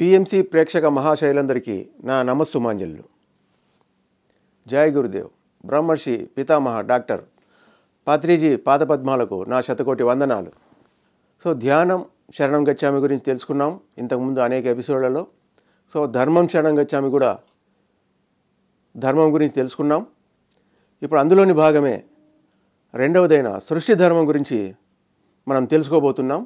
PMC ప్రేక్షక మహాశైలందరికీ నా నమస్సుమాంజలు జయ గురుదేవ్ బ్రహ్మర్షి పితామహ డాక్టర్ పాత్రిజీ పాదపద్మాలకు నా శతకోటి వందనాలు సో ధ్యానం శరణం గచ్చామి గురించి తెలుసుకున్నాం ఇంతకుముందు అనేక ఎపిసోడ్లలో సో ధర్మం శరణం గచ్చామి కూడా ధర్మం గురించి తెలుసుకున్నాం ఇప్పుడు అందులోని భాగమే రెండవదైన సృష్టి ధర్మం గురించి మనం తెలుసుకోబోతున్నాం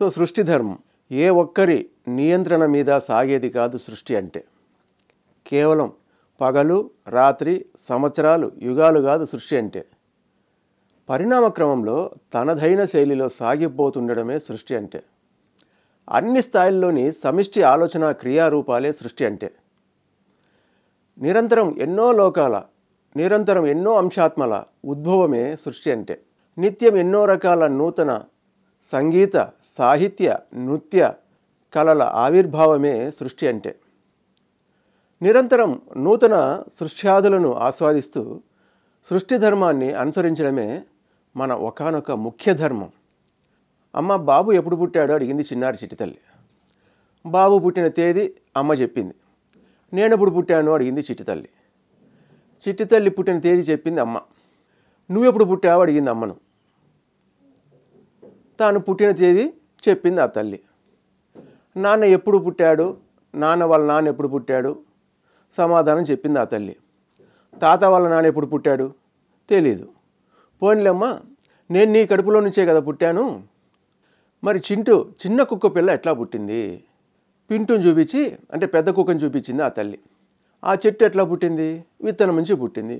సో సృష్టి ధర్మం ఏ ఒక్కరి నియంత్రణ మీద సాగేది కాదు సృష్టి అంటే కేవలం పగలు రాత్రి సంవత్సరాలు యుగాలు కాదు సృష్టి అంటే పరిణామక్రమంలో తనదైన శైలిలో సాగిపోతుండడమే సృష్టి అంటే అన్ని స్థాయిల్లోని సమిష్టి ఆలోచన క్రియారూపాలే సృష్టి అంటే నిరంతరం ఎన్నో లోకాల నిరంతరం ఎన్నో అంశాత్మల ఉద్భవమే సృష్టి అంటే నిత్యం ఎన్నో రకాల నూతన సంగీత సాహిత్య నృత్య కళల ఆవిర్భావమే సృష్టి అంటే నిరంతరం నూతన సృష్ట్యాదులను ఆస్వాదిస్తూ సృష్టి ధర్మాన్ని అనుసరించడమే మన ఒకనొక ముఖ్య ధర్మం అమ్మ బాబు ఎప్పుడు పుట్టాడో అడిగింది చిన్నారి తల్లి బాబు పుట్టిన తేదీ అమ్మ చెప్పింది నేను ఎప్పుడు పుట్టాను అడిగింది చిట్టితల్లి చిట్టితల్లి పుట్టిన తేదీ చెప్పింది అమ్మ నువ్వెప్పుడు పుట్టావు అడిగింది అమ్మను తాను పుట్టిన తేదీ చెప్పింది ఆ తల్లి నాన్న ఎప్పుడు పుట్టాడు నాన్న వాళ్ళ నాన్న ఎప్పుడు పుట్టాడు సమాధానం చెప్పింది ఆ తల్లి తాత వాళ్ళ నాన్న ఎప్పుడు పుట్టాడు తెలీదు పోన్లేమ్మా నేను నీ కడుపులో నుంచే కదా పుట్టాను మరి చింటూ చిన్న కుక్క పిల్ల ఎట్లా పుట్టింది పింటుని చూపించి అంటే పెద్ద కుక్కని చూపించింది ఆ తల్లి ఆ చెట్టు ఎట్లా పుట్టింది విత్తనం నుంచి పుట్టింది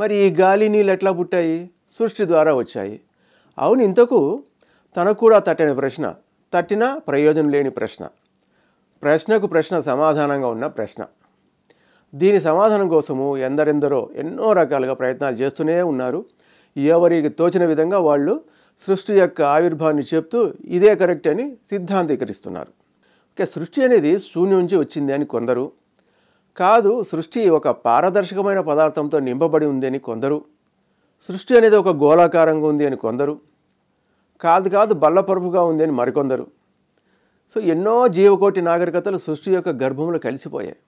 మరి ఈ గాలి నీళ్ళు ఎట్లా పుట్టాయి సృష్టి ద్వారా వచ్చాయి అవును ఇంతకు తనకు కూడా తట్టని ప్రశ్న తట్టినా ప్రయోజనం లేని ప్రశ్న ప్రశ్నకు ప్రశ్న సమాధానంగా ఉన్న ప్రశ్న దీని సమాధానం కోసము ఎందరెందరో ఎన్నో రకాలుగా ప్రయత్నాలు చేస్తూనే ఉన్నారు ఎవరికి తోచిన విధంగా వాళ్ళు సృష్టి యొక్క ఆవిర్భావాన్ని చెప్తూ ఇదే కరెక్ట్ అని సిద్ధాంతీకరిస్తున్నారు ఓకే సృష్టి అనేది శూన్యం నుంచి వచ్చింది అని కొందరు కాదు సృష్టి ఒక పారదర్శకమైన పదార్థంతో నింపబడి ఉంది అని కొందరు సృష్టి అనేది ఒక గోళాకారంగా ఉంది అని కొందరు కాదు కాదు బల్లపరుపుగా ఉందని మరికొందరు సో ఎన్నో జీవకోటి నాగరికతలు సృష్టి యొక్క గర్భంలో కలిసిపోయాయి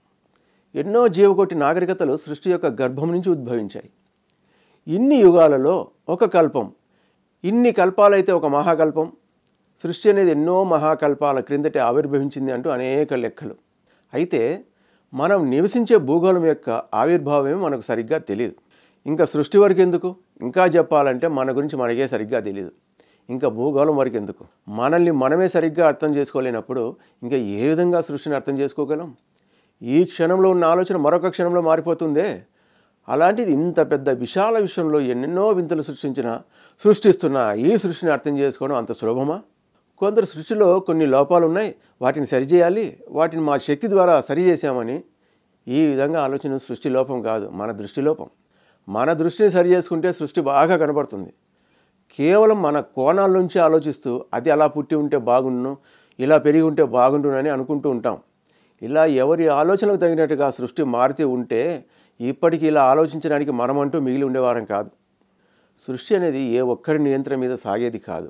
ఎన్నో జీవకోటి నాగరికతలు సృష్టి యొక్క గర్భం నుంచి ఉద్భవించాయి ఇన్ని యుగాలలో ఒక కల్పం ఇన్ని కల్పాలైతే ఒక మహాకల్పం సృష్టి అనేది ఎన్నో మహాకల్పాల క్రిందటే ఆవిర్భవించింది అంటూ అనేక లెక్కలు అయితే మనం నివసించే భూగోళం యొక్క ఆవిర్భావమే మనకు సరిగ్గా తెలియదు ఇంకా సృష్టి వరకు ఎందుకు ఇంకా చెప్పాలంటే మన గురించి మనకే సరిగ్గా తెలియదు ఇంకా భూగోళం వరకు ఎందుకు మనల్ని మనమే సరిగ్గా అర్థం చేసుకోలేనప్పుడు ఇంకా ఏ విధంగా సృష్టిని అర్థం చేసుకోగలం ఈ క్షణంలో ఉన్న ఆలోచన మరొక క్షణంలో మారిపోతుందే అలాంటిది ఇంత పెద్ద విశాల విషయంలో ఎన్నెన్నో వింతలు సృష్టించిన సృష్టిస్తున్న ఈ సృష్టిని అర్థం చేసుకోవడం అంత సులభమా కొందరు సృష్టిలో కొన్ని లోపాలు ఉన్నాయి వాటిని సరిచేయాలి వాటిని మా శక్తి ద్వారా సరిచేసామని ఈ విధంగా ఆలోచన సృష్టి లోపం కాదు మన దృష్టి లోపం మన దృష్టిని సరి చేసుకుంటే సృష్టి బాగా కనబడుతుంది కేవలం మన కోణాల నుంచి ఆలోచిస్తూ అది అలా పుట్టి ఉంటే బాగుండును ఇలా పెరిగి ఉంటే బాగుండునని అనుకుంటూ ఉంటాం ఇలా ఎవరి ఆలోచనకు తగినట్టుగా సృష్టి మారుతూ ఉంటే ఇప్పటికీ ఇలా ఆలోచించడానికి మనమంటూ మిగిలి ఉండేవారం కాదు సృష్టి అనేది ఏ ఒక్కరి నియంత్రణ మీద సాగేది కాదు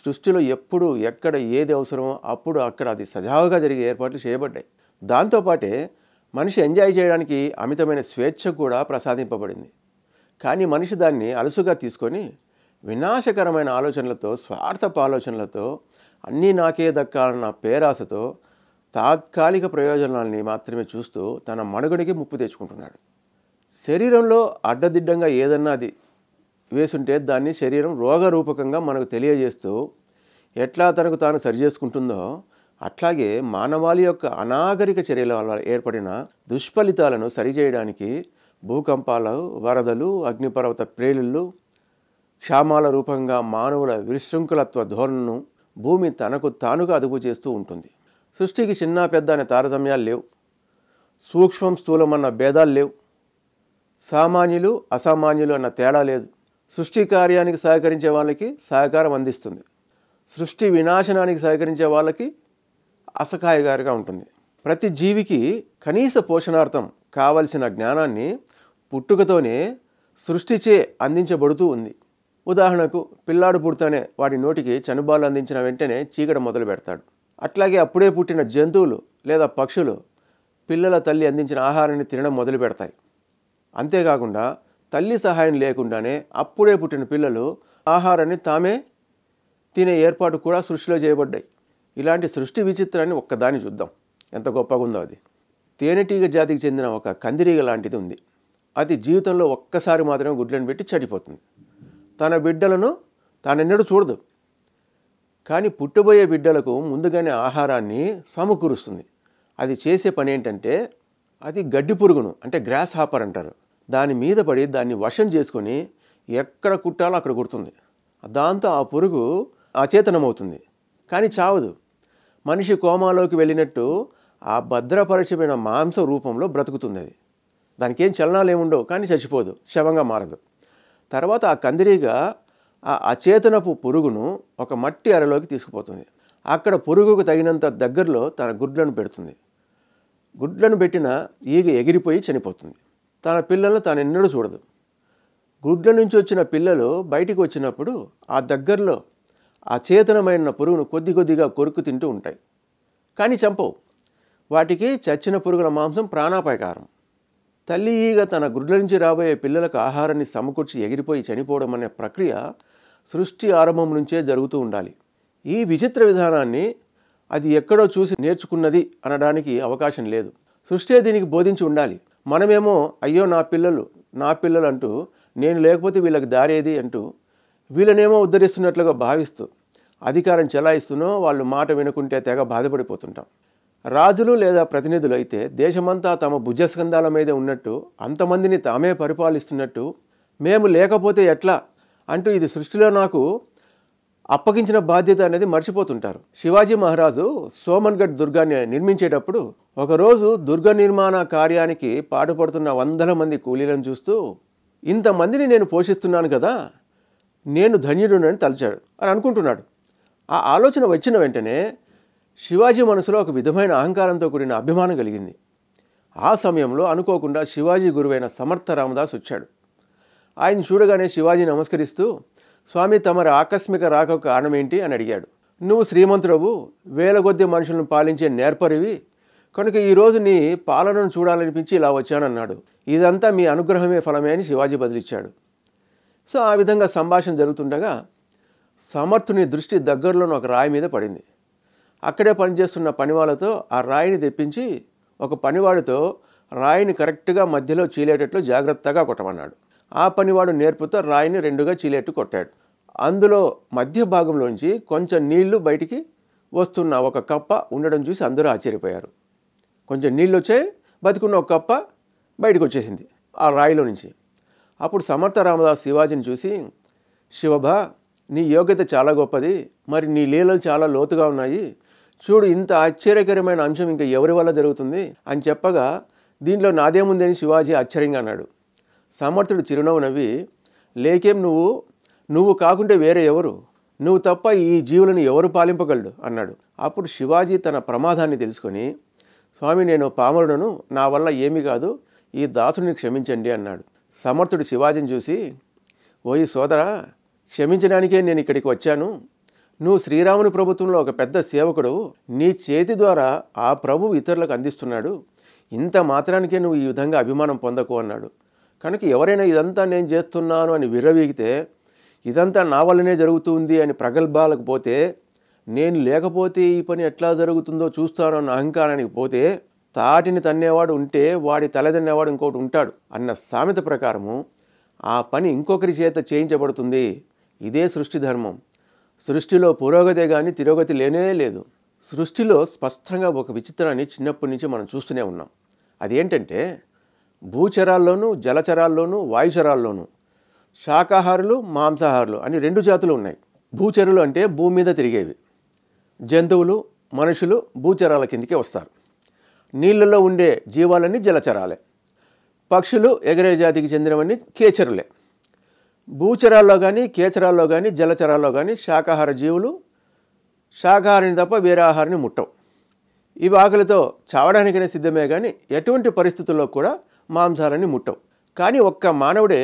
సృష్టిలో ఎప్పుడు ఎక్కడ ఏది అవసరమో అప్పుడు అక్కడ అది సజావుగా జరిగే ఏర్పాట్లు చేయబడ్డాయి దాంతోపాటే మనిషి ఎంజాయ్ చేయడానికి అమితమైన స్వేచ్ఛ కూడా ప్రసాదింపబడింది కానీ మనిషి దాన్ని అలసుగా తీసుకొని వినాశకరమైన ఆలోచనలతో స్వార్థపు ఆలోచనలతో అన్నీ నాకే దక్కాలన్న పేరాసతో తాత్కాలిక ప్రయోజనాలని మాత్రమే చూస్తూ తన మనుగడికి ముప్పు తెచ్చుకుంటున్నాడు శరీరంలో అడ్డదిడ్డంగా ఏదన్నా అది వేసుంటే దాన్ని శరీరం రోగరూపకంగా మనకు తెలియజేస్తూ ఎట్లా తనకు తాను సరి చేసుకుంటుందో అట్లాగే మానవాళి యొక్క అనాగరిక చర్యల వల్ల ఏర్పడిన దుష్ఫలితాలను సరిచేయడానికి భూకంపాలు వరదలు అగ్నిపర్వత ప్రేలుళ్ళు క్షామాల రూపంగా మానవుల విశృంఖలత్వ ధోరణను భూమి తనకు తానుగా అదుపు చేస్తూ ఉంటుంది సృష్టికి చిన్న పెద్ద అనే తారతమ్యాలు లేవు సూక్ష్మం స్థూలమన్న భేదాలు లేవు సామాన్యులు అసామాన్యులు అన్న తేడా లేదు సృష్టి కార్యానికి సహకరించే వాళ్ళకి సహకారం అందిస్తుంది సృష్టి వినాశనానికి సహకరించే వాళ్ళకి అసహాయకారిగా ఉంటుంది ప్రతి జీవికి కనీస పోషణార్థం కావలసిన జ్ఞానాన్ని పుట్టుకతోనే సృష్టిచే అందించబడుతూ ఉంది ఉదాహరణకు పిల్లాడు పుడితేనే వాడి నోటికి చనుబాలు అందించిన వెంటనే చీకట మొదలు పెడతాడు అట్లాగే అప్పుడే పుట్టిన జంతువులు లేదా పక్షులు పిల్లల తల్లి అందించిన ఆహారాన్ని తినడం మొదలు పెడతాయి అంతేకాకుండా తల్లి సహాయం లేకుండానే అప్పుడే పుట్టిన పిల్లలు ఆహారాన్ని తామే తినే ఏర్పాటు కూడా సృష్టిలో చేయబడ్డాయి ఇలాంటి సృష్టి విచిత్రాన్ని ఒక్కదాన్ని చూద్దాం ఎంత గొప్పగా ఉందో అది తేనెటీగ జాతికి చెందిన ఒక కందిరీగ లాంటిది ఉంది అది జీవితంలో ఒక్కసారి మాత్రమే గుడ్లను పెట్టి చనిపోతుంది తన బిడ్డలను తనెన్నడు చూడదు కానీ పుట్టబోయే బిడ్డలకు ముందుగానే ఆహారాన్ని సమకూరుస్తుంది అది చేసే పని ఏంటంటే అది గడ్డి పురుగును అంటే గ్రాస్ హాపర్ అంటారు దాని మీద పడి దాన్ని వశం చేసుకొని ఎక్కడ కుట్టాలో అక్కడ కుడుతుంది దాంతో ఆ పురుగు అచేతనమవుతుంది కానీ చావదు మనిషి కోమాలోకి వెళ్ళినట్టు ఆ భద్రపరచమైన మాంస రూపంలో బ్రతుకుతుంది అది దానికి ఏం చలనాలు ఏముండవు కానీ చచ్చిపోదు శవంగా మారదు తర్వాత ఆ కందిరీగ ఆ అచేతనపు పురుగును ఒక మట్టి అరలోకి తీసుకుపోతుంది అక్కడ పురుగుకు తగినంత దగ్గరలో తన గుడ్లను పెడుతుంది గుడ్లను పెట్టిన ఈగ ఎగిరిపోయి చనిపోతుంది తన పిల్లలు తాను ఎన్నడూ చూడదు గుడ్ల నుంచి వచ్చిన పిల్లలు బయటికి వచ్చినప్పుడు ఆ దగ్గరలో ఆ చేతనమైన పురుగును కొద్ది కొద్దిగా కొరుకు తింటూ ఉంటాయి కానీ చంపవు వాటికి చచ్చిన పురుగుల మాంసం ప్రాణాపాయకారం తల్లి ఈగ తన గుడ్ల నుంచి రాబోయే పిల్లలకు ఆహారాన్ని సమకూర్చి ఎగిరిపోయి చనిపోవడం అనే ప్రక్రియ సృష్టి ఆరంభం నుంచే జరుగుతూ ఉండాలి ఈ విచిత్ర విధానాన్ని అది ఎక్కడో చూసి నేర్చుకున్నది అనడానికి అవకాశం లేదు సృష్టి దీనికి బోధించి ఉండాలి మనమేమో అయ్యో నా పిల్లలు నా పిల్లలు అంటూ నేను లేకపోతే వీళ్ళకి దారేది అంటూ వీళ్ళనేమో ఉద్ధరిస్తున్నట్లుగా భావిస్తూ అధికారం చెలాయిస్తున్నో వాళ్ళు మాట వినుకుంటే తెగ బాధపడిపోతుంటాం రాజులు లేదా ప్రతినిధులు అయితే దేశమంతా తమ భుజస్కంధాల మీదే ఉన్నట్టు అంతమందిని తామే పరిపాలిస్తున్నట్టు మేము లేకపోతే ఎట్లా అంటూ ఇది సృష్టిలో నాకు అప్పగించిన బాధ్యత అనేది మర్చిపోతుంటారు శివాజీ మహారాజు సోమన్గఢ్ దుర్గాన్ని నిర్మించేటప్పుడు ఒకరోజు దుర్గ నిర్మాణ కార్యానికి పాటుపడుతున్న వందల మంది కూలీలను చూస్తూ ఇంతమందిని నేను పోషిస్తున్నాను కదా నేను ధన్యుడునని తలచాడు అని అనుకుంటున్నాడు ఆ ఆలోచన వచ్చిన వెంటనే శివాజీ మనసులో ఒక విధమైన అహంకారంతో కూడిన అభిమానం కలిగింది ఆ సమయంలో అనుకోకుండా శివాజీ గురువైన సమర్థ రామదాస్ వచ్చాడు ఆయన చూడగానే శివాజీ నమస్కరిస్తూ స్వామి తమరి ఆకస్మిక రాకకు కారణమేంటి అని అడిగాడు నువ్వు శ్రీమంతుడవు వేల కొద్ది మనుషులను పాలించే నేర్పరివి కనుక ఈరోజు నీ పాలనను చూడాలనిపించి ఇలా వచ్చానన్నాడు ఇదంతా మీ అనుగ్రహమే ఫలమే అని శివాజీ బదిలిచ్చాడు సో ఆ విధంగా సంభాషణ జరుగుతుండగా సమర్థుని దృష్టి దగ్గరలోని ఒక రాయి మీద పడింది అక్కడే పనిచేస్తున్న పనివాళ్ళతో ఆ రాయిని తెప్పించి ఒక పనివాడితో రాయిని కరెక్ట్గా మధ్యలో చీలేటట్లు జాగ్రత్తగా కొట్టమన్నాడు ఆ పనివాడు నేర్పుతో రాయిని రెండుగా చీలేట్టు కొట్టాడు అందులో మధ్య భాగంలోంచి కొంచెం నీళ్లు బయటికి వస్తున్న ఒక కప్ప ఉండడం చూసి అందరూ ఆశ్చర్యపోయారు కొంచెం నీళ్ళు వచ్చాయి బతుకున్న ఒక కప్ప బయటకు వచ్చేసింది ఆ రాయిలో నుంచి అప్పుడు సమర్థ రామదాస్ శివాజీని చూసి శివభా నీ యోగ్యత చాలా గొప్పది మరి నీ లీలలు చాలా లోతుగా ఉన్నాయి చూడు ఇంత ఆశ్చర్యకరమైన అంశం ఇంకా ఎవరి వల్ల జరుగుతుంది అని చెప్పగా దీంట్లో నాదేముందని శివాజీ ఆశ్చర్యంగా అన్నాడు సమర్థుడు చిరునవ్వు నవ్వి లేకేం నువ్వు నువ్వు కాకుంటే వేరే ఎవరు నువ్వు తప్ప ఈ జీవులను ఎవరు పాలింపగలడు అన్నాడు అప్పుడు శివాజీ తన ప్రమాదాన్ని తెలుసుకొని స్వామి నేను పామరుడను నా వల్ల ఏమీ కాదు ఈ దాసుడిని క్షమించండి అన్నాడు సమర్థుడు శివాజీని చూసి ఓయి సోదరా క్షమించడానికే నేను ఇక్కడికి వచ్చాను నువ్వు శ్రీరాముని ప్రభుత్వంలో ఒక పెద్ద సేవకుడు నీ చేతి ద్వారా ఆ ప్రభు ఇతరులకు అందిస్తున్నాడు ఇంత మాత్రానికే నువ్వు ఈ విధంగా అభిమానం పొందకు అన్నాడు కనుక ఎవరైనా ఇదంతా నేను చేస్తున్నాను అని విర్రవీగితే ఇదంతా నా వల్లనే జరుగుతుంది అని ప్రగల్భాలకు పోతే నేను లేకపోతే ఈ పని ఎట్లా జరుగుతుందో చూస్తాను అన్న అహంకారానికి పోతే తాటిని తన్నేవాడు ఉంటే వాడి తలదన్నేవాడు ఇంకోటి ఉంటాడు అన్న సామెత ప్రకారము ఆ పని ఇంకొకరి చేత చేయించబడుతుంది ఇదే సృష్టి ధర్మం సృష్టిలో పురోగతి కానీ తిరోగతి లేనే లేదు సృష్టిలో స్పష్టంగా ఒక విచిత్రాన్ని చిన్నప్పటి నుంచి మనం చూస్తూనే ఉన్నాం అదేంటంటే భూచరాల్లోనూ జలచరాల్లోనూ వాయుచరాల్లోనూ శాకాహారులు మాంసాహారులు అని రెండు జాతులు ఉన్నాయి భూచరులు అంటే భూమి మీద తిరిగేవి జంతువులు మనుషులు భూచరాల కిందికే వస్తారు నీళ్ళల్లో ఉండే జీవాలన్నీ జలచరాలే పక్షులు ఎగరే జాతికి చెందినవన్నీ కేచరులే భూచరాల్లో కానీ కేచరాల్లో కానీ జలచరాల్లో కానీ శాకాహార జీవులు శాకాహారిని తప్ప వేరే ఆహారాన్ని ముట్టవు ఇవి ఆకలితో చావడానికైనా సిద్ధమే కానీ ఎటువంటి పరిస్థితుల్లో కూడా మాంసాహారాన్ని ముట్టవు కానీ ఒక్క మానవుడే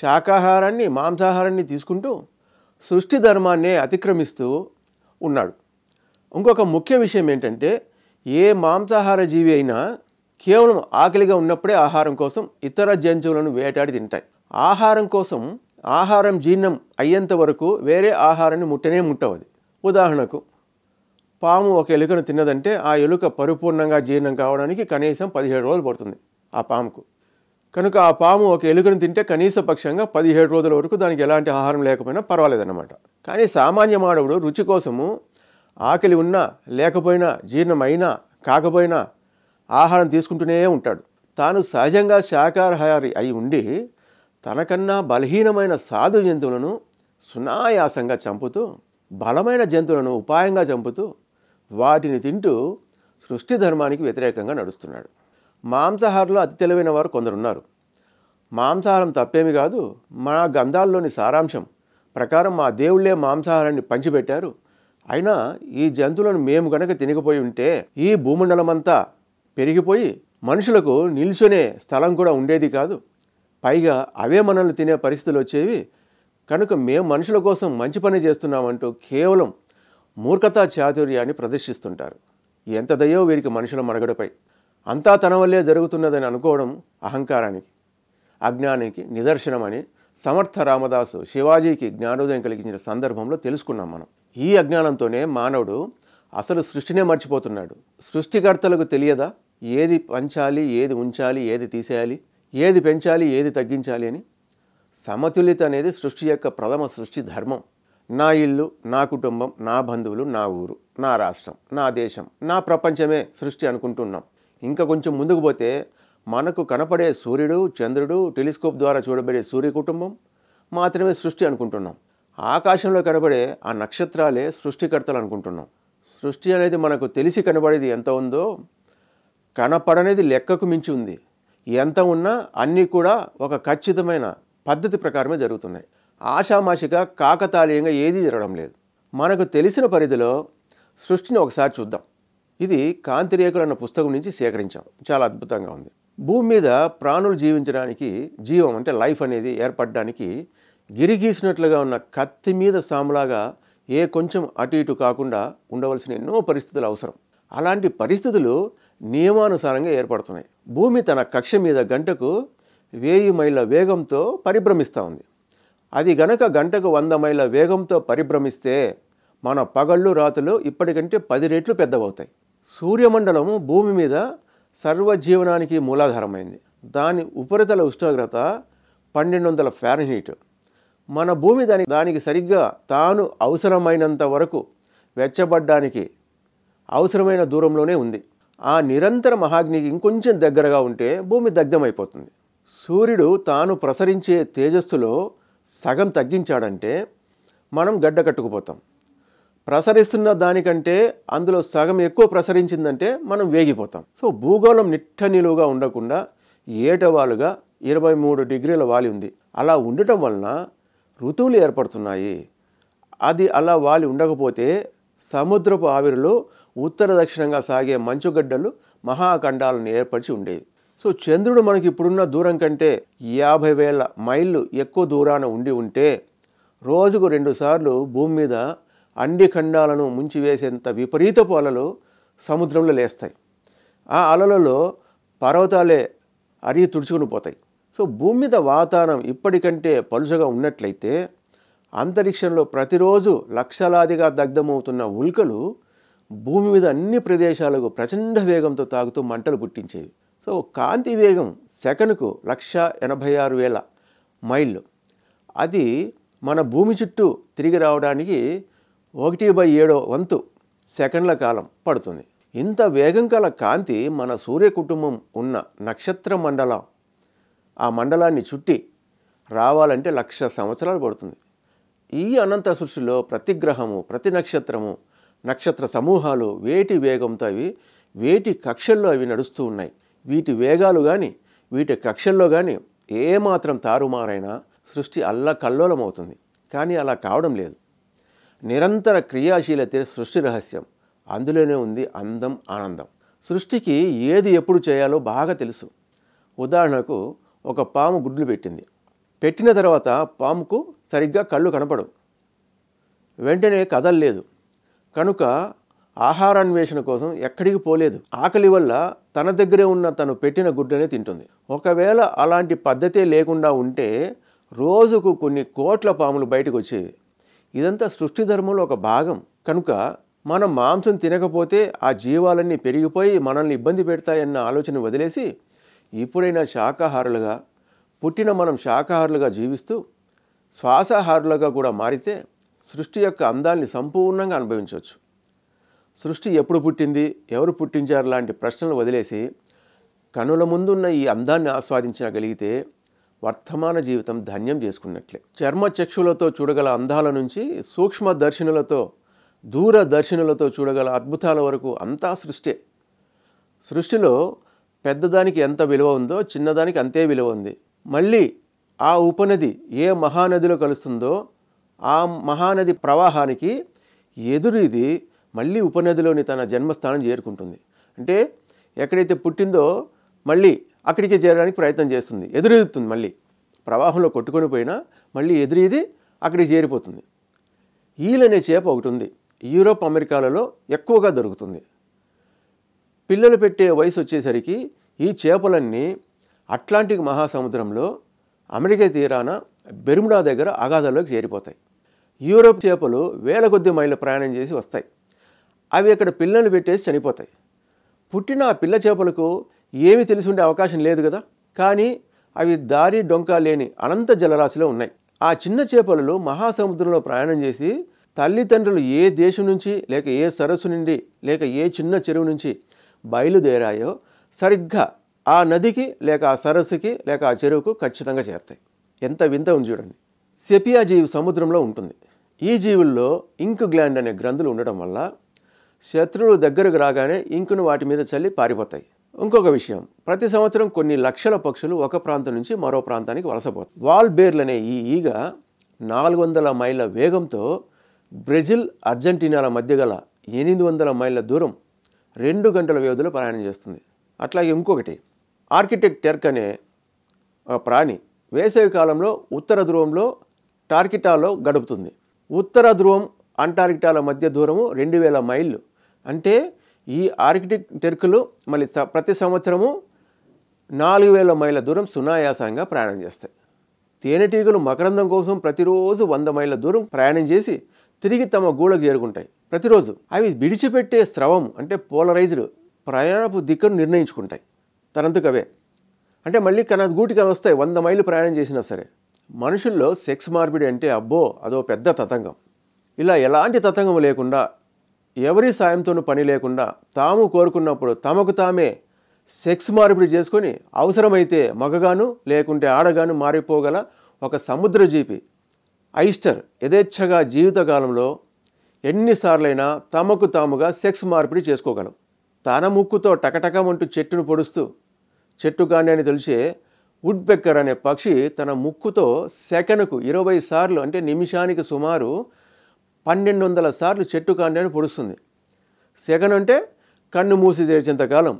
శాకాహారాన్ని మాంసాహారాన్ని తీసుకుంటూ సృష్టి ధర్మాన్నే అతిక్రమిస్తూ ఉన్నాడు ఇంకొక ముఖ్య విషయం ఏంటంటే ఏ మాంసాహార జీవి అయినా కేవలం ఆకలిగా ఉన్నప్పుడే ఆహారం కోసం ఇతర జంతువులను వేటాడి తింటాయి ఆహారం కోసం ఆహారం జీర్ణం అయ్యేంత వరకు వేరే ఆహారాన్ని ముట్టనే ముట్టవది ఉదాహరణకు పాము ఒక ఎలుకను తిన్నదంటే ఆ ఎలుక పరిపూర్ణంగా జీర్ణం కావడానికి కనీసం పదిహేడు రోజులు పడుతుంది ఆ పాముకు కనుక ఆ పాము ఒక ఎలుకను తింటే కనీస పక్షంగా పదిహేడు రోజుల వరకు దానికి ఎలాంటి ఆహారం లేకపోయినా పర్వాలేదన్నమాట కానీ సామాన్య మానవుడు రుచి కోసము ఆకలి ఉన్నా లేకపోయినా జీర్ణం అయినా కాకపోయినా ఆహారం తీసుకుంటూనే ఉంటాడు తాను సహజంగా శాకాహారి అయి ఉండి తనకన్నా బలహీనమైన సాధు జంతువులను సునాయాసంగా చంపుతూ బలమైన జంతువులను ఉపాయంగా చంపుతూ వాటిని తింటూ సృష్టి ధర్మానికి వ్యతిరేకంగా నడుస్తున్నాడు మాంసాహారంలో అతి తెలివైన వారు కొందరున్నారు మాంసాహారం తప్పేమి కాదు మా గంధాల్లోని సారాంశం ప్రకారం మా దేవుళ్ళే మాంసాహారాన్ని పంచిపెట్టారు అయినా ఈ జంతువులను మేము కనుక తినకపోయి ఉంటే ఈ భూమండలమంతా పెరిగిపోయి మనుషులకు నిల్చునే స్థలం కూడా ఉండేది కాదు పైగా అవే మనల్ని తినే పరిస్థితులు వచ్చేవి కనుక మేము మనుషుల కోసం మంచి పని చేస్తున్నామంటూ కేవలం మూర్ఖతా చాతుర్యాన్ని ప్రదర్శిస్తుంటారు ఎంత దయో వీరికి మనుషుల మనగడపై అంతా తన వల్లే జరుగుతున్నదని అనుకోవడం అహంకారానికి అజ్ఞానికి నిదర్శనమని సమర్థ రామదాసు శివాజీకి జ్ఞానోదయం కలిగించిన సందర్భంలో తెలుసుకున్నాం మనం ఈ అజ్ఞానంతోనే మానవుడు అసలు సృష్టినే మర్చిపోతున్నాడు సృష్టికర్తలకు తెలియదా ఏది పంచాలి ఏది ఉంచాలి ఏది తీసేయాలి ఏది పెంచాలి ఏది తగ్గించాలి అని సమతుల్యత అనేది సృష్టి యొక్క ప్రథమ సృష్టి ధర్మం నా ఇల్లు నా కుటుంబం నా బంధువులు నా ఊరు నా రాష్ట్రం నా దేశం నా ప్రపంచమే సృష్టి అనుకుంటున్నాం ఇంకా కొంచెం ముందుకు పోతే మనకు కనపడే సూర్యుడు చంద్రుడు టెలిస్కోప్ ద్వారా చూడబడే సూర్య కుటుంబం మాత్రమే సృష్టి అనుకుంటున్నాం ఆకాశంలో కనబడే ఆ నక్షత్రాలే సృష్టికర్తలు అనుకుంటున్నాం సృష్టి అనేది మనకు తెలిసి కనబడేది ఎంత ఉందో కనపడనేది లెక్కకు మించి ఉంది ఎంత ఉన్నా అన్నీ కూడా ఒక ఖచ్చితమైన పద్ధతి ప్రకారమే జరుగుతున్నాయి ఆషామాషిగా కాకతాళీయంగా ఏదీ జరగడం లేదు మనకు తెలిసిన పరిధిలో సృష్టిని ఒకసారి చూద్దాం ఇది కాంతిరేకులు అన్న పుస్తకం నుంచి సేకరించాం చాలా అద్భుతంగా ఉంది భూమి మీద ప్రాణులు జీవించడానికి జీవం అంటే లైఫ్ అనేది ఏర్పడడానికి గిరిగీసినట్లుగా ఉన్న కత్తి మీద సాములాగా ఏ కొంచెం అటు ఇటు కాకుండా ఉండవలసిన ఎన్నో పరిస్థితులు అవసరం అలాంటి పరిస్థితులు నియమానుసారంగా ఏర్పడుతున్నాయి భూమి తన కక్ష మీద గంటకు వేయి మైళ్ళ వేగంతో పరిభ్రమిస్తూ ఉంది అది గనక గంటకు వంద మైళ్ళ వేగంతో పరిభ్రమిస్తే మన పగళ్ళు రాతులు ఇప్పటికంటే పది రెట్లు పెద్దవవుతాయి సూర్యమండలము భూమి మీద సర్వజీవనానికి మూలాధారమైంది దాని ఉపరితల ఉష్ణోగ్రత పన్నెండు వందల ఫ్యారెన్హీట్ మన భూమి దాని దానికి సరిగ్గా తాను అవసరమైనంత వరకు వెచ్చబడ్డానికి అవసరమైన దూరంలోనే ఉంది ఆ నిరంతర మహాగ్నికి ఇంకొంచెం దగ్గరగా ఉంటే భూమి దగ్ధమైపోతుంది సూర్యుడు తాను ప్రసరించే తేజస్సులో సగం తగ్గించాడంటే మనం గడ్డ కట్టుకుపోతాం ప్రసరిస్తున్న దానికంటే అందులో సగం ఎక్కువ ప్రసరించిందంటే మనం వేగిపోతాం సో భూగోళం నిట్ట నిలువుగా ఉండకుండా ఏటవాలుగా ఇరవై మూడు డిగ్రీల వాలి ఉంది అలా ఉండటం వలన ఋతువులు ఏర్పడుతున్నాయి అది అలా వాలి ఉండకపోతే సముద్రపు ఆవిరిలో ఉత్తర దక్షిణంగా సాగే మంచుగడ్డలు మహాఖండాలను ఏర్పరిచి ఉండేవి సో చంద్రుడు మనకి ఇప్పుడున్న దూరం కంటే యాభై వేల మైళ్ళు ఎక్కువ దూరాన ఉండి ఉంటే రోజుకు రెండుసార్లు భూమి మీద అండి ఖండాలను ముంచివేసేంత విపరీతపు అలలు సముద్రంలో లేస్తాయి ఆ అలలలో పర్వతాలే అరి తుడుచుకుని పోతాయి సో భూమి మీద వాతావరణం ఇప్పటికంటే పలుచగా ఉన్నట్లయితే అంతరిక్షంలో ప్రతిరోజు లక్షలాదిగా దగ్ధమవుతున్న ఉల్కలు భూమి మీద అన్ని ప్రదేశాలకు ప్రచండ వేగంతో తాగుతూ మంటలు పుట్టించేవి సో కాంతి వేగం సెకనుకు లక్ష ఎనభై ఆరు వేల మైళ్ళు అది మన భూమి చుట్టూ తిరిగి రావడానికి ఒకటి బై ఏడో వంతు సెకండ్ల కాలం పడుతుంది ఇంత వేగం కల కాంతి మన సూర్య కుటుంబం ఉన్న నక్షత్ర మండలం ఆ మండలాన్ని చుట్టి రావాలంటే లక్ష సంవత్సరాలు పడుతుంది ఈ అనంత సృష్టిలో ప్రతి గ్రహము ప్రతి నక్షత్రము నక్షత్ర సమూహాలు వేటి వేగంతో అవి వేటి కక్షల్లో అవి నడుస్తూ ఉన్నాయి వీటి వేగాలు కానీ వీటి కక్షల్లో కానీ ఏమాత్రం తారుమారైనా సృష్టి అల్లా అవుతుంది కానీ అలా కావడం లేదు నిరంతర క్రియాశీలత సృష్టి రహస్యం అందులోనే ఉంది అందం ఆనందం సృష్టికి ఏది ఎప్పుడు చేయాలో బాగా తెలుసు ఉదాహరణకు ఒక పాము గుడ్లు పెట్టింది పెట్టిన తర్వాత పాముకు సరిగ్గా కళ్ళు కనపడవు వెంటనే కదల్లేదు కనుక ఆహారాన్వేషణ కోసం ఎక్కడికి పోలేదు ఆకలి వల్ల తన దగ్గరే ఉన్న తను పెట్టిన గుడ్డనే తింటుంది ఒకవేళ అలాంటి పద్ధతే లేకుండా ఉంటే రోజుకు కొన్ని కోట్ల పాములు బయటకు వచ్చేవి ఇదంతా సృష్టి ధర్మంలో ఒక భాగం కనుక మనం మాంసం తినకపోతే ఆ జీవాలన్నీ పెరిగిపోయి మనల్ని ఇబ్బంది పెడతాయన్న ఆలోచన వదిలేసి ఇప్పుడైనా శాకాహారులుగా పుట్టిన మనం శాకాహారులుగా జీవిస్తూ శ్వాసాహారులుగా కూడా మారితే సృష్టి యొక్క అందాన్ని సంపూర్ణంగా అనుభవించవచ్చు సృష్టి ఎప్పుడు పుట్టింది ఎవరు పుట్టించారు లాంటి ప్రశ్నలు వదిలేసి కనుల ముందున్న ఈ అందాన్ని ఆస్వాదించగలిగితే వర్తమాన జీవితం ధన్యం చేసుకున్నట్లే చర్మ చక్షులతో చూడగల అందాల నుంచి సూక్ష్మ దర్శనులతో దూర దర్శనులతో చూడగల అద్భుతాల వరకు అంతా సృష్టి సృష్టిలో పెద్దదానికి ఎంత విలువ ఉందో చిన్నదానికి అంతే విలువ ఉంది మళ్ళీ ఆ ఉపనది ఏ మహానదిలో కలుస్తుందో ఆ మహానది ప్రవాహానికి ఎదురిది మళ్ళీ ఉపనదిలోని తన జన్మస్థానం చేరుకుంటుంది అంటే ఎక్కడైతే పుట్టిందో మళ్ళీ అక్కడికే చేరడానికి ప్రయత్నం చేస్తుంది ఎదురెదుతుంది మళ్ళీ ప్రవాహంలో కొట్టుకొని పోయినా మళ్ళీ ఎదురీది అక్కడికి చేరిపోతుంది ఈల్ అనే చేప ఒకటి ఉంది యూరోప్ అమెరికాలలో ఎక్కువగా దొరుకుతుంది పిల్లలు పెట్టే వయసు వచ్చేసరికి ఈ చేపలన్నీ అట్లాంటిక్ మహాసముద్రంలో అమెరికా తీరాన బెరుముడా దగ్గర అగాధలోకి చేరిపోతాయి యూరోప్ చేపలు వేల కొద్ది మైళ్ళ ప్రయాణం చేసి వస్తాయి అవి ఇక్కడ పిల్లలు పెట్టేసి చనిపోతాయి పుట్టిన ఆ పిల్ల చేపలకు ఏమీ తెలిసి ఉండే అవకాశం లేదు కదా కానీ అవి దారి డొంక లేని అనంత జలరాశిలో ఉన్నాయి ఆ చిన్న చేపలలో మహాసముద్రంలో ప్రయాణం చేసి తల్లిదండ్రులు ఏ దేశం నుంచి లేక ఏ సరస్సు నుండి లేక ఏ చిన్న చెరువు నుంచి బయలుదేరాయో సరిగ్గా ఆ నదికి లేక ఆ సరస్సుకి లేక ఆ చెరువుకు ఖచ్చితంగా చేరుతాయి ఎంత వింత ఉంది చూడండి సెపియాజీవి సముద్రంలో ఉంటుంది ఈ జీవుల్లో ఇంకు గ్లాండ్ అనే గ్రంథులు ఉండటం వల్ల శత్రువులు దగ్గరకు రాగానే ఇంకును వాటి మీద చల్లి పారిపోతాయి ఇంకొక విషయం ప్రతి సంవత్సరం కొన్ని లక్షల పక్షులు ఒక ప్రాంతం నుంచి మరో ప్రాంతానికి వలసపోతాయి వాల్ బేర్లు అనే ఈ ఈగ నాలుగు వందల మైళ్ళ వేగంతో బ్రెజిల్ అర్జెంటీనాల మధ్య గల ఎనిమిది వందల మైళ్ళ దూరం రెండు గంటల వ్యవధిలో ప్రయాణం చేస్తుంది అట్లాగే ఇంకొకటి ఆర్కిటెక్ట్ టెర్క్ అనే ప్రాణి వేసవి కాలంలో ఉత్తర ధ్రువంలో టార్కిటాలో గడుపుతుంది ఉత్తర ధ్రువం అంటార్కిటాల మధ్య దూరము రెండు వేల మైళ్ళు అంటే ఈ ఆర్కిటిక్ టెర్కులు మళ్ళీ ప్రతి సంవత్సరము నాలుగు వేల మైళ్ళ దూరం సునాయాసంగా ప్రయాణం చేస్తాయి తేనెటీగలు మకరందం కోసం ప్రతిరోజు వంద మైళ్ళ దూరం ప్రయాణం చేసి తిరిగి తమ గూళ్ళకు చేరుకుంటాయి ప్రతిరోజు అవి విడిచిపెట్టే స్రవం అంటే పోలరైజ్డ్ ప్రయాణపు దిక్కును నిర్ణయించుకుంటాయి తనంతకవే అంటే మళ్ళీ కన గూటికి వస్తాయి వంద మైళ్ళు ప్రయాణం చేసినా సరే మనుషుల్లో సెక్స్ మార్పిడి అంటే అబ్బో అదో పెద్ద తతంగం ఇలా ఎలాంటి తతంగం లేకుండా ఎవరి సాయంతోనూ పని లేకుండా తాము కోరుకున్నప్పుడు తమకు తామే సెక్స్ మార్పిడి చేసుకొని అవసరమైతే మగగాను లేకుంటే ఆడగాను మారిపోగల ఒక సముద్ర జీపి ఐస్టర్ యథేచ్ఛగా జీవితకాలంలో ఎన్నిసార్లైనా తమకు తాముగా సెక్స్ మార్పిడి చేసుకోగలం తన ముక్కుతో టకటకమంటూ చెట్టును పొడుస్తూ చెట్టు కానీ అని తెలిసే వుడ్ బెక్కర్ అనే పక్షి తన ముక్కుతో సెకనుకు ఇరవై సార్లు అంటే నిమిషానికి సుమారు పన్నెండు వందల సార్లు చెట్టు కాండాన్ని పొడుస్తుంది సెకన్ అంటే కన్ను మూసి తెరిచేంత కాలం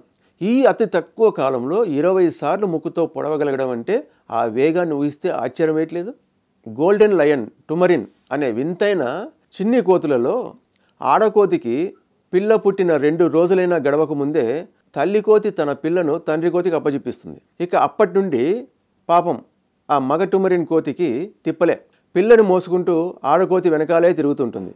ఈ అతి తక్కువ కాలంలో ఇరవై సార్లు ముక్కుతో పొడవగలగడం అంటే ఆ వేగాన్ని ఊహిస్తే ఆశ్చర్యం వేయట్లేదు గోల్డెన్ లయన్ టుమరిన్ అనే వింతైన చిన్ని కోతులలో ఆడకోతికి పిల్ల పుట్టిన రెండు రోజులైనా గడవక ముందే తల్లి కోతి తన పిల్లను తండ్రి కోతికి అప్పజెప్పిస్తుంది ఇక అప్పటి నుండి పాపం ఆ మగ టుమరిన్ కోతికి తిప్పలే పిల్లను మోసుకుంటూ ఆడకోతి వెనకాలే తిరుగుతుంటుంది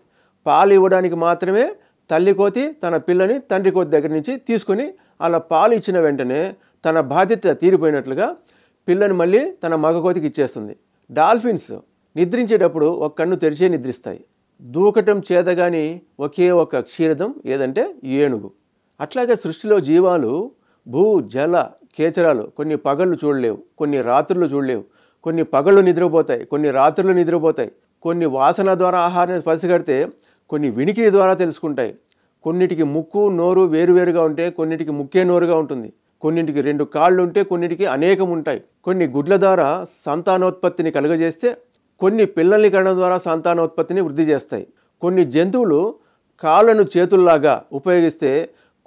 పాలు ఇవ్వడానికి మాత్రమే తల్లి కోతి తన పిల్లని తండ్రి కోతి దగ్గర నుంచి తీసుకుని అలా పాలు ఇచ్చిన వెంటనే తన బాధ్యత తీరిపోయినట్లుగా పిల్లని మళ్ళీ తన మగ కోతికి ఇచ్చేస్తుంది డాల్ఫిన్స్ నిద్రించేటప్పుడు ఒక కన్ను తెరిచే నిద్రిస్తాయి దూకటం చేతగాని ఒకే ఒక క్షీరదం ఏదంటే ఏనుగు అట్లాగే సృష్టిలో జీవాలు భూ జల కేచరాలు కొన్ని పగళ్ళు చూడలేవు కొన్ని రాత్రులు చూడలేవు కొన్ని పగళ్ళు నిద్రపోతాయి కొన్ని రాత్రులు నిద్రపోతాయి కొన్ని వాసన ద్వారా ఆహారాన్ని పసిగడితే కొన్ని వినికిడి ద్వారా తెలుసుకుంటాయి కొన్నిటికి ముక్కు నోరు వేరువేరుగా ఉంటే కొన్నిటికి ముక్కే నోరుగా ఉంటుంది కొన్నింటికి రెండు కాళ్ళు ఉంటే కొన్నిటికి అనేకం ఉంటాయి కొన్ని గుడ్ల ద్వారా సంతానోత్పత్తిని కలుగజేస్తే కొన్ని పిల్లల్ని కనడం ద్వారా సంతానోత్పత్తిని వృద్ధి చేస్తాయి కొన్ని జంతువులు కాళ్ళను చేతుల్లాగా ఉపయోగిస్తే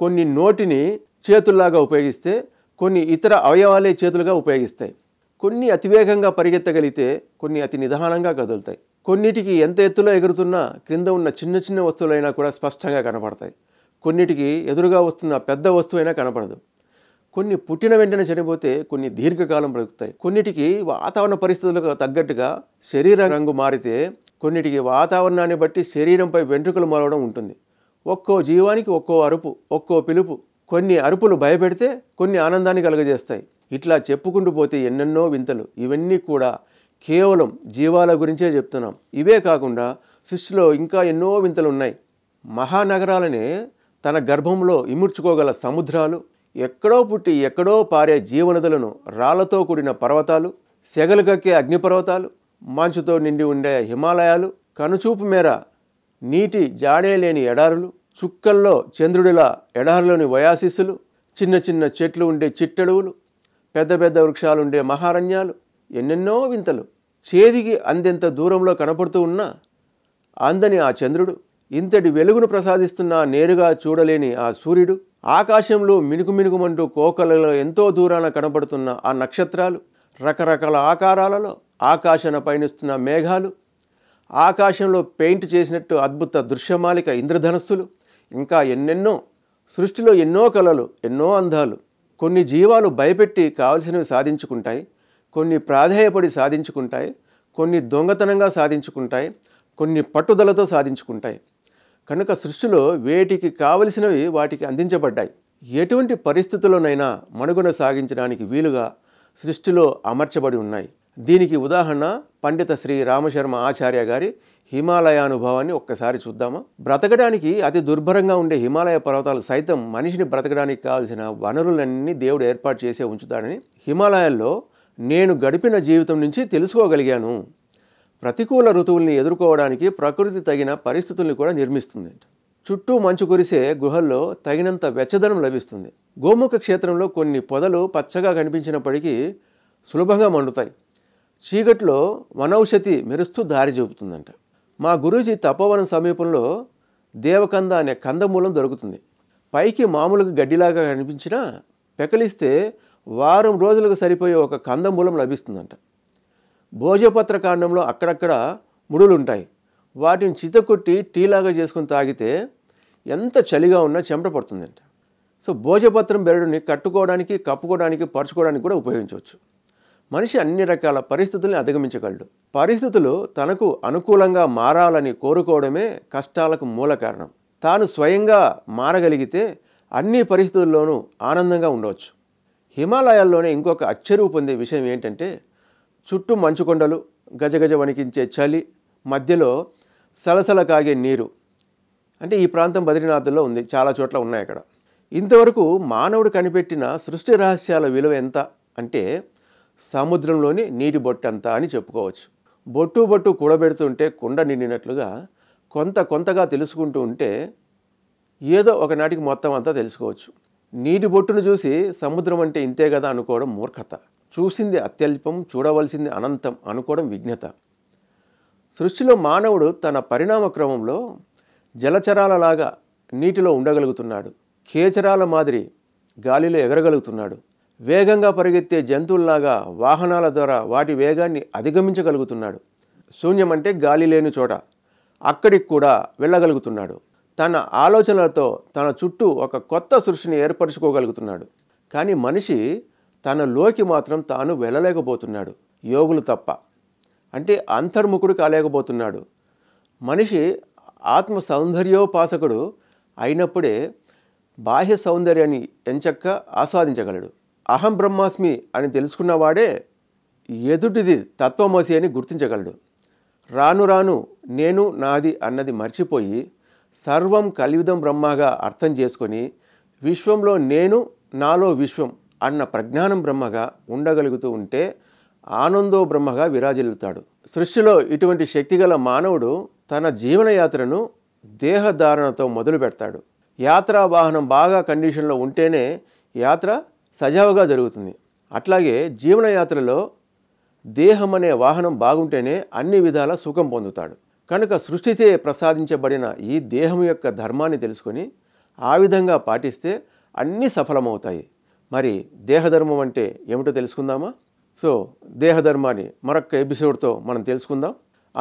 కొన్ని నోటిని చేతుల్లాగా ఉపయోగిస్తే కొన్ని ఇతర అవయవాలే చేతులుగా ఉపయోగిస్తాయి కొన్ని అతివేగంగా పరిగెత్తగలిగితే కొన్ని అతి నిదానంగా కదులుతాయి కొన్నిటికి ఎంత ఎత్తులో ఎగురుతున్నా క్రింద ఉన్న చిన్న చిన్న వస్తువులైనా కూడా స్పష్టంగా కనపడతాయి కొన్నిటికి ఎదురుగా వస్తున్న పెద్ద వస్తువైనా కనపడదు కొన్ని పుట్టిన వెంటనే చనిపోతే కొన్ని దీర్ఘకాలం బ్రతుకుతాయి కొన్నిటికి వాతావరణ పరిస్థితులకు తగ్గట్టుగా శరీర రంగు మారితే కొన్నిటికి వాతావరణాన్ని బట్టి శరీరంపై వెంట్రుకలు మారడం ఉంటుంది ఒక్కో జీవానికి ఒక్కో అరుపు ఒక్కో పిలుపు కొన్ని అరుపులు భయపెడితే కొన్ని ఆనందాన్ని కలుగజేస్తాయి ఇట్లా చెప్పుకుంటూ పోతే ఎన్నెన్నో వింతలు ఇవన్నీ కూడా కేవలం జీవాల గురించే చెప్తున్నాం ఇవే కాకుండా సృష్టిలో ఇంకా ఎన్నో వింతలు ఉన్నాయి మహానగరాలనే తన గర్భంలో ఇముర్చుకోగల సముద్రాలు ఎక్కడో పుట్టి ఎక్కడో పారే జీవనదులను రాళ్లతో కూడిన పర్వతాలు సెగలు కక్కే అగ్నిపర్వతాలు మంచుతో నిండి ఉండే హిమాలయాలు కనుచూపు మేర నీటి జాడే లేని ఎడారులు చుక్కల్లో చంద్రుడిల ఎడారులోని వయాసిస్సులు చిన్న చిన్న చెట్లు ఉండే చిట్టడువులు పెద్ద పెద్ద వృక్షాలు ఉండే మహారణ్యాలు ఎన్నెన్నో వింతలు చేదికి అందెంత దూరంలో కనపడుతూ ఉన్నా అందని ఆ చంద్రుడు ఇంతటి వెలుగును ప్రసాదిస్తున్న నేరుగా చూడలేని ఆ సూర్యుడు ఆకాశంలో మినుకు మినుకుమంటూ కోకలలో ఎంతో దూరాన కనపడుతున్న ఆ నక్షత్రాలు రకరకాల ఆకారాలలో ఆకాశన పయనిస్తున్న మేఘాలు ఆకాశంలో పెయింట్ చేసినట్టు అద్భుత దృశ్యమాలిక ఇంద్రధనస్సులు ఇంకా ఎన్నెన్నో సృష్టిలో ఎన్నో కళలు ఎన్నో అందాలు కొన్ని జీవాలు భయపెట్టి కావలసినవి సాధించుకుంటాయి కొన్ని ప్రాధేయపడి సాధించుకుంటాయి కొన్ని దొంగతనంగా సాధించుకుంటాయి కొన్ని పట్టుదలతో సాధించుకుంటాయి కనుక సృష్టిలో వేటికి కావలసినవి వాటికి అందించబడ్డాయి ఎటువంటి పరిస్థితుల్లోనైనా మనుగున సాగించడానికి వీలుగా సృష్టిలో అమర్చబడి ఉన్నాయి దీనికి ఉదాహరణ పండిత శ్రీ రామశర్మ ఆచార్య గారి హిమాలయ అనుభవాన్ని ఒక్కసారి చూద్దామా బ్రతకడానికి అతి దుర్భరంగా ఉండే హిమాలయ పర్వతాలు సైతం మనిషిని బ్రతకడానికి కావాల్సిన వనరులన్నీ దేవుడు ఏర్పాటు చేసే ఉంచుతాడని హిమాలయాల్లో నేను గడిపిన జీవితం నుంచి తెలుసుకోగలిగాను ప్రతికూల ఋతువుల్ని ఎదుర్కోవడానికి ప్రకృతి తగిన పరిస్థితుల్ని కూడా నిర్మిస్తుంది చుట్టూ మంచు కురిసే గుహల్లో తగినంత వెచ్చదనం లభిస్తుంది గోముఖ క్షేత్రంలో కొన్ని పొదలు పచ్చగా కనిపించినప్పటికీ సులభంగా మండుతాయి చీకట్లో వనౌషతి మెరుస్తూ దారి చూపుతుందంట మా గురూజీ తపోవనం సమీపంలో దేవకంద అనే కందమూలం దొరుకుతుంది పైకి మామూలుగా గడ్డిలాగా కనిపించినా పెకలిస్తే వారం రోజులకు సరిపోయే ఒక కందమూలం లభిస్తుందంట భోజపత్ర కాండంలో అక్కడక్కడ ముడులుంటాయి వాటిని చితకొట్టి టీలాగా చేసుకుని తాగితే ఎంత చలిగా ఉన్నా చెమట పడుతుందంట సో భోజపత్రం బెరడుని కట్టుకోవడానికి కప్పుకోవడానికి పరుచుకోవడానికి కూడా ఉపయోగించవచ్చు మనిషి అన్ని రకాల పరిస్థితుల్ని అధిగమించగలడు పరిస్థితులు తనకు అనుకూలంగా మారాలని కోరుకోవడమే కష్టాలకు మూల కారణం తాను స్వయంగా మారగలిగితే అన్ని పరిస్థితుల్లోనూ ఆనందంగా ఉండవచ్చు హిమాలయాల్లోనే ఇంకొక అచ్చరువు పొందే విషయం ఏంటంటే చుట్టూ మంచుకొండలు గజగజ వణికించే చలి మధ్యలో సలసల కాగే నీరు అంటే ఈ ప్రాంతం బద్రీనాథ్లో ఉంది చాలా చోట్ల ఉన్నాయి అక్కడ ఇంతవరకు మానవుడు కనిపెట్టిన సృష్టి రహస్యాల విలువ ఎంత అంటే సముద్రంలోని నీటి బొట్టు అంతా అని చెప్పుకోవచ్చు బొట్టు బొట్టు కూడబెడుతుంటే కుండ నిండినట్లుగా కొంత కొంతగా తెలుసుకుంటూ ఉంటే ఏదో ఒకనాటికి మొత్తం అంతా తెలుసుకోవచ్చు నీటి బొట్టును చూసి సముద్రం అంటే ఇంతే కదా అనుకోవడం మూర్ఖత చూసింది అత్యల్పం చూడవలసింది అనంతం అనుకోవడం విఘ్నత సృష్టిలో మానవుడు తన పరిణామ క్రమంలో జలచరాలలాగా నీటిలో ఉండగలుగుతున్నాడు కేచరాల మాదిరి గాలిలో ఎగరగలుగుతున్నాడు వేగంగా పరిగెత్తే జంతువుల్లాగా వాహనాల ద్వారా వాటి వేగాన్ని అధిగమించగలుగుతున్నాడు శూన్యమంటే గాలి లేని చోట అక్కడికి కూడా వెళ్ళగలుగుతున్నాడు తన ఆలోచనలతో తన చుట్టూ ఒక కొత్త సృష్టిని ఏర్పరచుకోగలుగుతున్నాడు కానీ మనిషి తనలోకి మాత్రం తాను వెళ్ళలేకపోతున్నాడు యోగులు తప్ప అంటే అంతర్ముఖుడు కాలేకపోతున్నాడు మనిషి ఆత్మ సౌందర్యోపాసకుడు అయినప్పుడే బాహ్య సౌందర్యాన్ని ఎంచక్క ఆస్వాదించగలడు అహం బ్రహ్మాస్మి అని తెలుసుకున్నవాడే ఎదుటిది తత్వమసి అని గుర్తించగలడు రాను రాను నేను నాది అన్నది మర్చిపోయి సర్వం కలివిదం బ్రహ్మగా అర్థం చేసుకొని విశ్వంలో నేను నాలో విశ్వం అన్న ప్రజ్ఞానం బ్రహ్మగా ఉండగలుగుతూ ఉంటే ఆనందో బ్రహ్మగా విరాజిల్లుతాడు సృష్టిలో ఇటువంటి శక్తిగల మానవుడు తన జీవనయాత్రను దేహధారణతో మొదలు పెడతాడు యాత్రా వాహనం బాగా కండిషన్లో ఉంటేనే యాత్ర సజావుగా జరుగుతుంది అట్లాగే జీవనయాత్రలో దేహం అనే వాహనం బాగుంటేనే అన్ని విధాల సుఖం పొందుతాడు కనుక సృష్టిచే ప్రసాదించబడిన ఈ దేహం యొక్క ధర్మాన్ని తెలుసుకొని ఆ విధంగా పాటిస్తే అన్నీ సఫలమవుతాయి మరి దేహధర్మం అంటే ఏమిటో తెలుసుకుందామా సో దేహధర్మాన్ని మరొక ఎపిసోడ్తో మనం తెలుసుకుందాం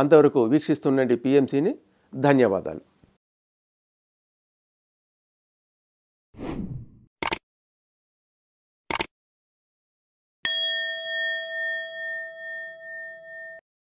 అంతవరకు వీక్షిస్తుండండి పిఎంసీని ధన్యవాదాలు